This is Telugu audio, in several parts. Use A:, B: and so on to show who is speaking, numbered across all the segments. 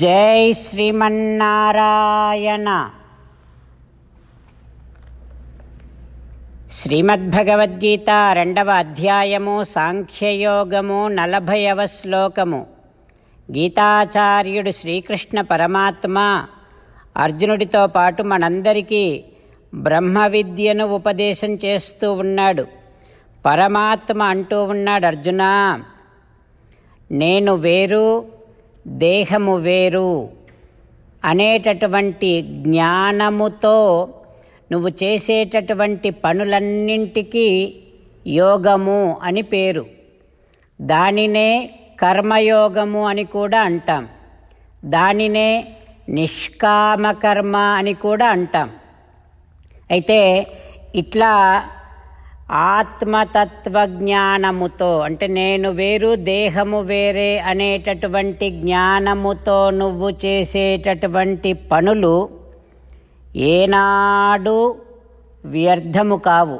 A: జై శ్రీమన్నారాయణ శ్రీమద్భగవద్గీత రెండవ అధ్యాయము సాంఖ్యయోగము నలభైవ శ్లోకము గీతాచార్యుడు శ్రీకృష్ణ పరమాత్మ అర్జునుడితో పాటు మనందరికీ బ్రహ్మ విద్యను ఉపదేశం చేస్తూ ఉన్నాడు పరమాత్మ అంటూ ఉన్నాడు అర్జున నేను వేరు దేహము వేరు అనేటటువంటి జ్ఞానముతో నువ్వు చేసేటటువంటి పనులన్నింటికీ యోగము అని పేరు దానినే కర్మయోగము అని కూడా అంటాం దానినే నిష్కామకర్మ అని కూడా అంటాం అయితే ఇట్లా ఆత్మతత్వ జ్ఞానముతో అంటే నేను వేరు దేహము వేరే అనేటటువంటి జ్ఞానముతో నువ్వు చేసేటటువంటి పనులు ఏనాడు వ్యర్థము కావు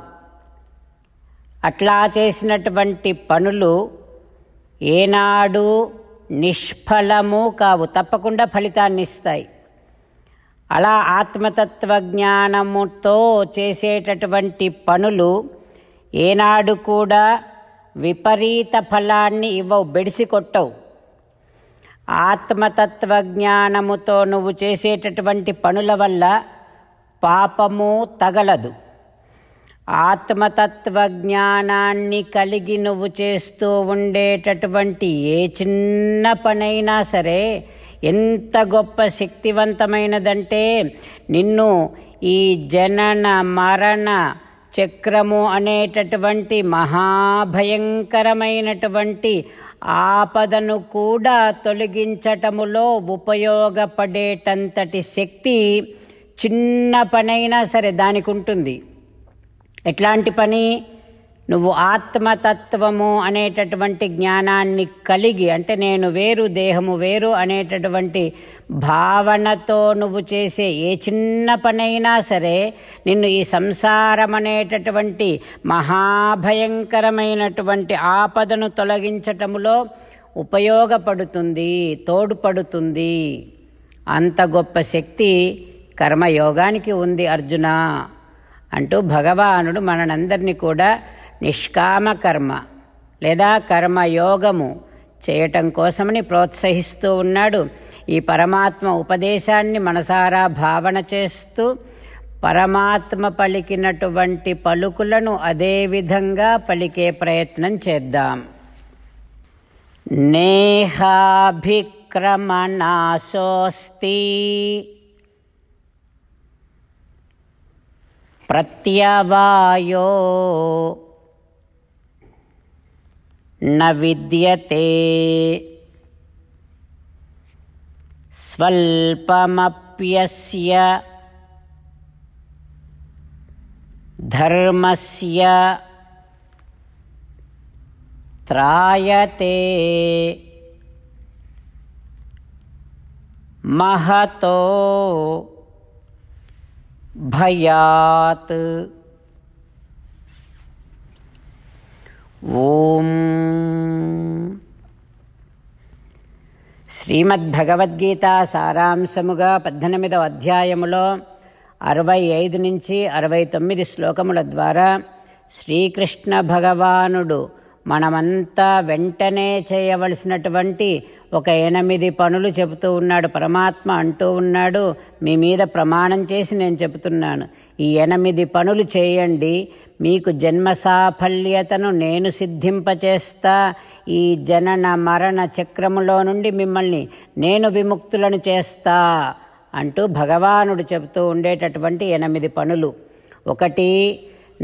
A: అట్లా చేసినటువంటి పనులు ఏనాడు నిష్ఫలము కావు తప్పకుండా ఫలితాన్ని ఇస్తాయి అలా ఆత్మతత్వ జ్ఞానముతో చేసేటటువంటి పనులు ఏనాడు కూడా విపరీత ఫలాన్ని ఇవ్వవు బెడిసి కొట్టవు ఆత్మతత్వ జ్ఞానముతో నువ్వు చేసేటటువంటి పనుల వల్ల పాపము తగలదు ఆత్మతత్వ జ్ఞానాన్ని కలిగి నువ్వు చేస్తూ ఉండేటటువంటి ఏ చిన్న పనైనా సరే ఎంత గొప్ప శక్తివంతమైనదంటే నిన్ను ఈ జనన మరణ చక్రము అనేటటువంటి మహాభయంకరమైనటువంటి ఆపదను కూడా తొలగించటములో ఉపయోగపడేటంతటి శక్తి చిన్న పనైనా సరే దానికి ఉంటుంది ఎట్లాంటి పని నువ్వు ఆత్మతత్వము అనేటటువంటి జ్ఞానాన్ని కలిగి అంటే నేను వేరు దేహము వేరు అనేటటువంటి భావనతో నువ్వు చేసే ఏ చిన్న పనైనా సరే నిన్ను ఈ సంసారం అనేటటువంటి మహాభయంకరమైనటువంటి ఆపదను తొలగించటములో ఉపయోగపడుతుంది తోడ్పడుతుంది అంత గొప్ప శక్తి కర్మయోగానికి ఉంది అర్జున అంటూ భగవానుడు మనందరినీ కూడా నిష్కామ కర్మ లేదా కర్మయోగము చేయటం కోసమని ప్రోత్సహిస్తూ ఉన్నాడు ఈ పరమాత్మ ఉపదేశాన్ని మనసారా భావన చేస్తూ పరమాత్మ పలికినటువంటి పలుకులను అదే విధంగా పలికే ప్రయత్నం చేద్దాం నేహాభిక్రమణాసోస్తి ప్రత్యవాయో న విద్యతే स्वल्पमप्यस्य धर्मस्य त्रायते महतो भयात् ॐ శ్రీమద్భగవద్గీత సారాంశముగా పద్దెనిమిదవ అధ్యాయములో అరవై ఐదు నుంచి అరవై తొమ్మిది శ్లోకముల ద్వారా శ్రీకృష్ణ భగవానుడు మనమంతా వెంటనే చేయవలసినటువంటి ఒక ఎనిమిది పనులు చెబుతూ ఉన్నాడు పరమాత్మ అంటూ ఉన్నాడు మీ మీద ప్రమాణం చేసి నేను చెబుతున్నాను ఈ ఎనిమిది పనులు చేయండి మీకు జన్మ సాఫల్యతను నేను సిద్ధింపచేస్తా ఈ జనన మరణ చక్రములో నుండి మిమ్మల్ని నేను విముక్తులను చేస్తా అంటూ భగవానుడు చెబుతూ ఉండేటటువంటి ఎనిమిది పనులు ఒకటి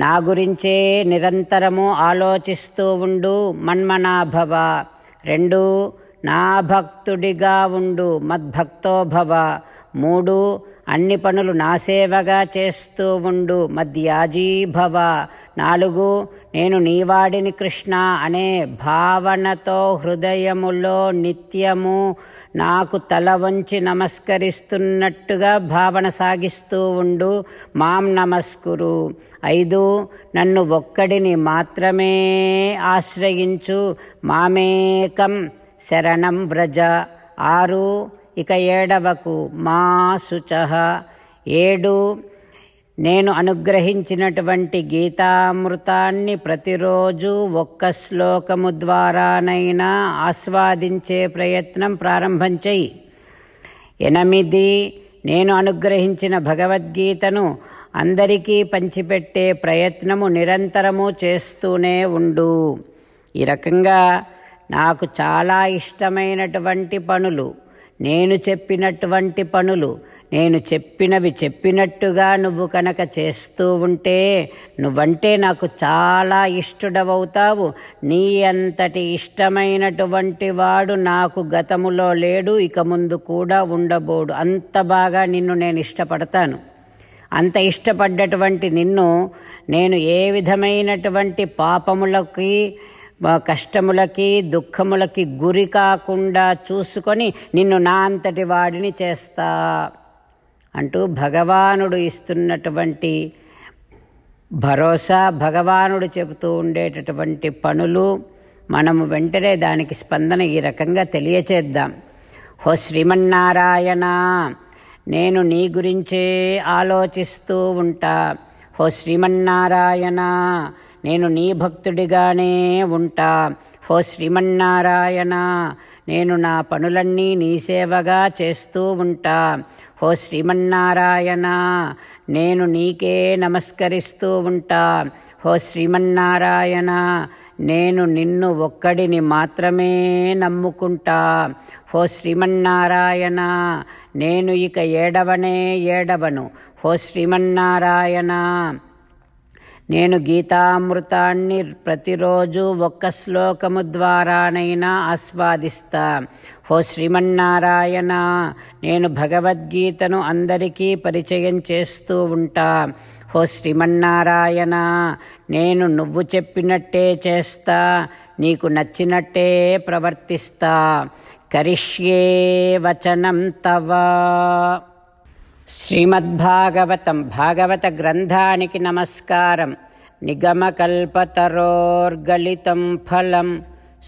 A: నా గురించే నిరంతరము ఆలోచిస్తూ ఉండు మన్మనాభవ రెండు నా భక్తుడిగా ఉండు మద్భక్తోభవ మూడు అన్ని పనులు నా సేవగా చేస్తూ ఉండు మధ్యాజీభవ నాలుగు నేను నీవాడిని కృష్ణ అనే భావనతో హృదయములో నిత్యము నాకు తల వంచి నమస్కరిస్తున్నట్టుగా భావన సాగిస్తూ ఉండు మాం నమస్కురు ఐదు నన్ను ఒక్కడిని మాత్రమే ఆశ్రయించు మామేకం శరణం వ్రజ ఆరు ఇక ఏడవకు మా శుచ ఏడు నేను అనుగ్రహించినటువంటి గీతామృతాన్ని ప్రతిరోజు ఒక్క శ్లోకము ద్వారానైనా ఆస్వాదించే ప్రయత్నం ప్రారంభం చెయ్యి ఎనిమిది నేను అనుగ్రహించిన భగవద్గీతను అందరికీ పంచిపెట్టే ప్రయత్నము నిరంతరము చేస్తూనే ఉండు ఈ రకంగా నాకు చాలా ఇష్టమైనటువంటి పనులు నేను చెప్పినటువంటి పనులు నేను చెప్పినవి చెప్పినట్టుగా నువ్వు కనుక చేస్తూ ఉంటే నువ్వంటే నాకు చాలా ఇష్టడవవుతావు నీ అంతటి ఇష్టమైనటువంటి వాడు నాకు గతములో లేడు ఇక ముందు కూడా ఉండబోడు అంత బాగా నిన్ను నేను ఇష్టపడతాను అంత ఇష్టపడ్డటువంటి నిన్ను నేను ఏ విధమైనటువంటి పాపములకి కష్టములకి దుఃఖములకి గురి కాకుండా చూసుకొని నిన్ను నా అంతటి వాడిని చేస్తా అంటూ భగవానుడు ఇస్తున్నటువంటి భరోసా భగవానుడు చెబుతూ ఉండేటటువంటి పనులు మనము వెంటనే దానికి స్పందన ఈ రకంగా తెలియచేద్దాం హో శ్రీమన్నారాయణ నేను నీ గురించే ఆలోచిస్తూ ఉంటా హో శ్రీమన్నారాయణ నేను నీ భక్తుడిగానే ఉంటా హో శ్రీమన్నారాయణ నేను నా పనులన్నీ నీ సేవగా చేస్తూ ఉంటా హో శ్రీమన్నారాయణ నేను నీకే నమస్కరిస్తూ ఉంటా హో శ్రీమన్నారాయణ నేను నిన్ను ఒక్కడిని మాత్రమే నమ్ముకుంటా హో శ్రీమన్నారాయణ నేను ఇక ఏడవనే ఏడవను హో శ్రీమన్నారాయణ నేను గీతామృతాన్ని ప్రతిరోజు ఒక్క శ్లోకము ద్వారానైనా ఆస్వాదిస్తా హో శ్రీమన్నారాయణ నేను భగవద్గీతను అందరికీ పరిచయం చేస్తూ ఉంటా హో శ్రీమన్నారాయణ నేను నువ్వు చెప్పినట్టే చేస్తా నీకు నచ్చినట్టే ప్రవర్తిస్తా కరిష్యే వచనం తవా श्रीमद्भागवतं भागवतग्रन्थानिकि नमस्कारं निगमकल्पतरोर्गलितं फलं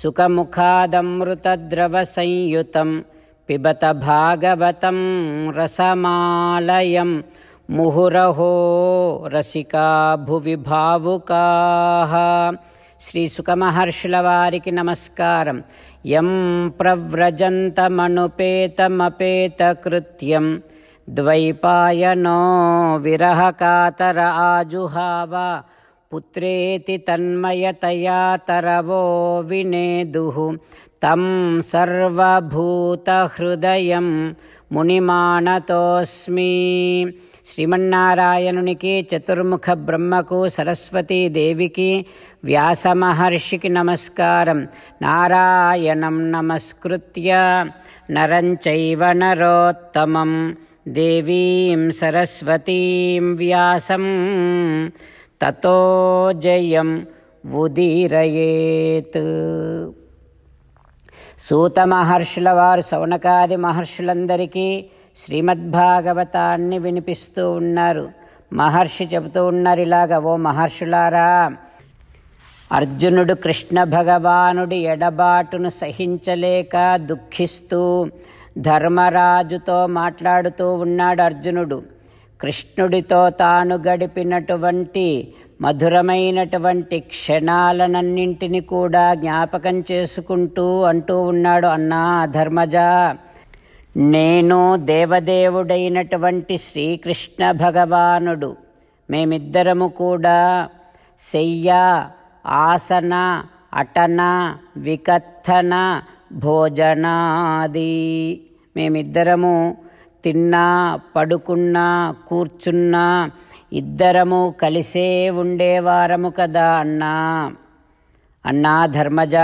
A: सुखमुखादमृतद्रवसंयुतं पिबत भागवतं रसमालयं मुहुरहो रसिका भुवि भावुकाः श्रीसुखमहर्षिलवारिके नमस्कारं यं प्रव्रजन्तमनुपेतमपेतकृत्यं ద్వైపాయనో విరహకాతర ఆజుహావ పుత్రేతి తన్మయతయా తరవో వినేదు తం సర్వభూతహృదయం మునిమానతోస్మి శ్రీమన్నారాయణునికి చతుర్ముఖ బ్రహ్మకు దేవికి వ్యాసమహర్షికి నమస్కారం నారాయణం నమస్కృత్య నరం చైవ నరోత్తమం దేవీం సరస్వతీం వ్యాసం ततो जयम् ఉదీరయేత్ సూత మహర్షుల వారు సౌనకాది మహర్షులందరికీ శ్రీమద్భాగవతాన్ని వినిపిస్తూ ఉన్నారు మహర్షి చెబుతూ ఉన్నారు ఇలాగ ఓ మహర్షులారా అర్జునుడు కృష్ణ భగవానుడి ఎడబాటును సహించలేక దుఃఖిస్తూ ధర్మరాజుతో మాట్లాడుతూ ఉన్నాడు అర్జునుడు కృష్ణుడితో తాను గడిపినటువంటి మధురమైనటువంటి క్షణాలనన్నింటినీ కూడా జ్ఞాపకం చేసుకుంటూ అంటూ ఉన్నాడు అన్నా ధర్మజ నేను దేవదేవుడైనటువంటి శ్రీకృష్ణ భగవానుడు మేమిద్దరము కూడా శయ్య ఆసన అటన వికత్తన భోజనాది మేమిద్దరము తిన్నా పడుకున్నా కూర్చున్నా ఇద్దరము కలిసే ఉండేవారము కదా అన్నా అన్నా ధర్మజ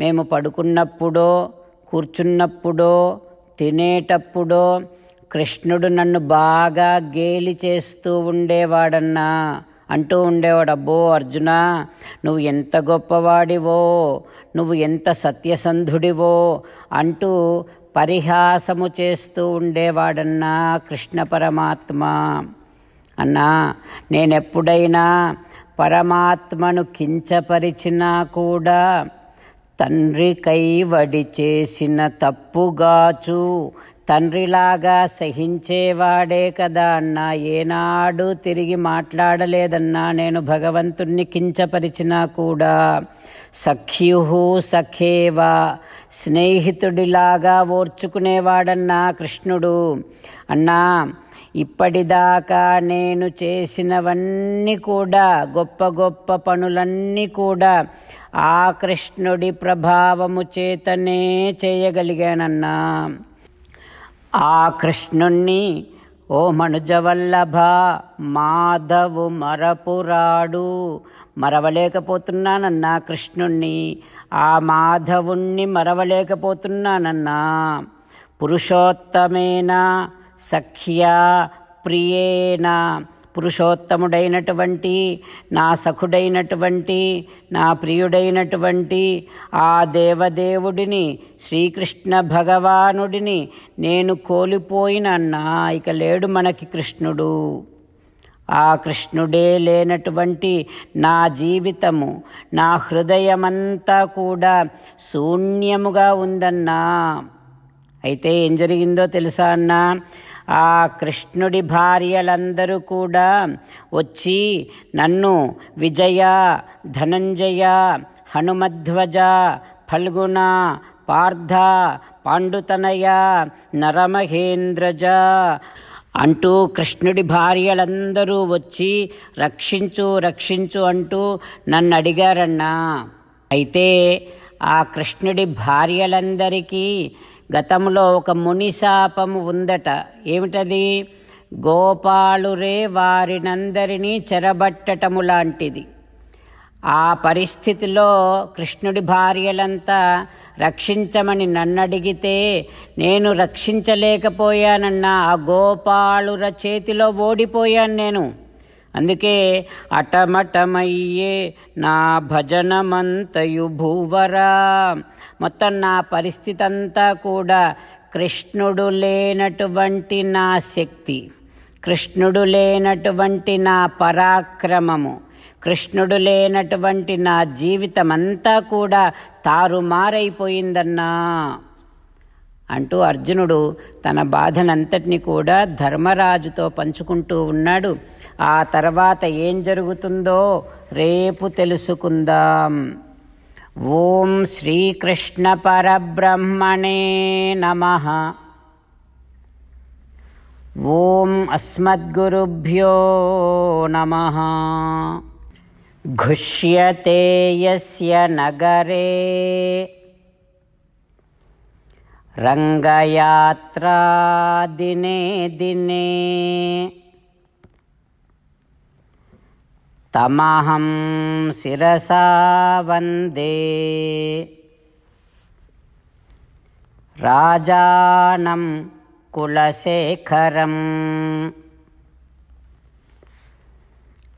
A: మేము పడుకున్నప్పుడో కూర్చున్నప్పుడో తినేటప్పుడో కృష్ణుడు నన్ను బాగా గేలి చేస్తూ ఉండేవాడన్నా అంటూ ఉండేవాడు అబ్బో అర్జున నువ్వు ఎంత గొప్పవాడివో నువ్వు ఎంత సత్యసంధుడివో అంటూ పరిహాసము చేస్తూ ఉండేవాడన్నా కృష్ణ పరమాత్మ అన్నా నేనెప్పుడైనా పరమాత్మను కించపరిచినా కూడా తండ్రి వడి చేసిన తప్పుగాచు తండ్రిలాగా సహించేవాడే కదా అన్నా ఏనాడు తిరిగి మాట్లాడలేదన్నా నేను భగవంతుణ్ణి కించపరిచినా కూడా సఖ్యు సఖేవా స్నేహితుడిలాగా ఓర్చుకునేవాడన్నా కృష్ణుడు అన్నా ఇప్పటిదాకా నేను చేసినవన్నీ కూడా గొప్ప గొప్ప పనులన్నీ కూడా ఆ కృష్ణుడి ప్రభావము చేతనే చేయగలిగానన్నా ఆ కృష్ణుణ్ణి ఓ మనుజవల్లభ మాధవు మరపురాడు మరవలేకపోతున్నానన్నా కృష్ణుణ్ణి ఆ మాధవుణ్ణి మరవలేకపోతున్నానన్నా పురుషోత్తమేన సఖ్య ప్రియేనా పురుషోత్తముడైనటువంటి నా సఖుడైనటువంటి నా ప్రియుడైనటువంటి ఆ దేవదేవుడిని శ్రీకృష్ణ భగవానుడిని నేను కోల్పోయినన్నా ఇక లేడు మనకి కృష్ణుడు ఆ కృష్ణుడే లేనటువంటి నా జీవితము నా హృదయమంతా కూడా శూన్యముగా ఉందన్నా అయితే ఏం జరిగిందో తెలుసా అన్నా ఆ కృష్ణుడి భార్యలందరూ కూడా వచ్చి నన్ను విజయ ధనంజయ హనుమధ్వజ ఫల్గుణ పార్థ పాండుతనయ నరమహేంద్రజ అంటూ కృష్ణుడి భార్యలందరూ వచ్చి రక్షించు రక్షించు అంటూ నన్ను అడిగారన్నా అయితే ఆ కృష్ణుడి భార్యలందరికీ గతంలో ఒక ముని శాపము ఉందట ఏమిటది గోపాలురే వారినందరినీ చెరబట్టటము లాంటిది ఆ పరిస్థితిలో కృష్ణుడి భార్యలంతా రక్షించమని నన్నడిగితే నేను రక్షించలేకపోయానన్న ఆ గోపాలుర చేతిలో ఓడిపోయాను నేను అందుకే అటమటమయ్యే నా భజనమంతయు భూవరా మొత్తం నా పరిస్థితి అంతా కూడా కృష్ణుడు లేనటువంటి నా శక్తి కృష్ణుడు లేనటువంటి నా పరాక్రమము కృష్ణుడు లేనటువంటి నా జీవితం అంతా కూడా తారుమారైపోయిందన్నా అంటూ అర్జునుడు తన బాధనంతటిని కూడా ధర్మరాజుతో పంచుకుంటూ ఉన్నాడు ఆ తర్వాత ఏం జరుగుతుందో రేపు తెలుసుకుందాం ఓం శ్రీకృష్ణ పరబ్రహ్మణే నమ ఓం అస్మద్గురుభ్యో నమ घुष्यते यस्य नगरे दिने दिने तमहं शिरसा वन्दे राजानं कुलशेखरम्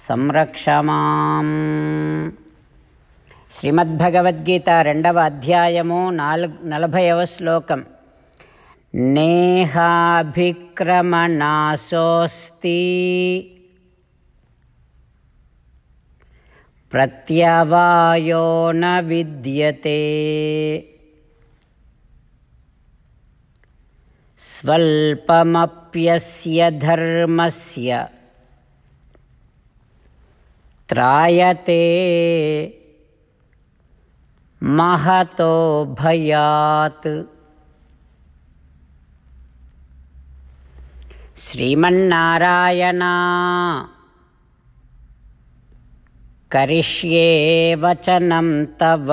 A: संरक्षमा श्रीमद्भगवद्गीता रेण्डव अध्यायमो नाल् नलभयो श्लोकं नेहाभिक्रमनाशोऽस्ति प्रत्यवायो न विद्यते स्वल्पमप्यस्य धर्मस्य त्रायते महतो भयात् श्रीमन्नारायणा करिष्ये वचनं तव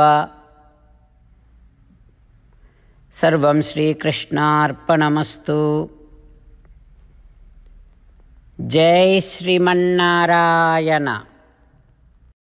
A: सर्वं श्रीकृष्णार्पणमस्तु जय श्रीमन्नारायण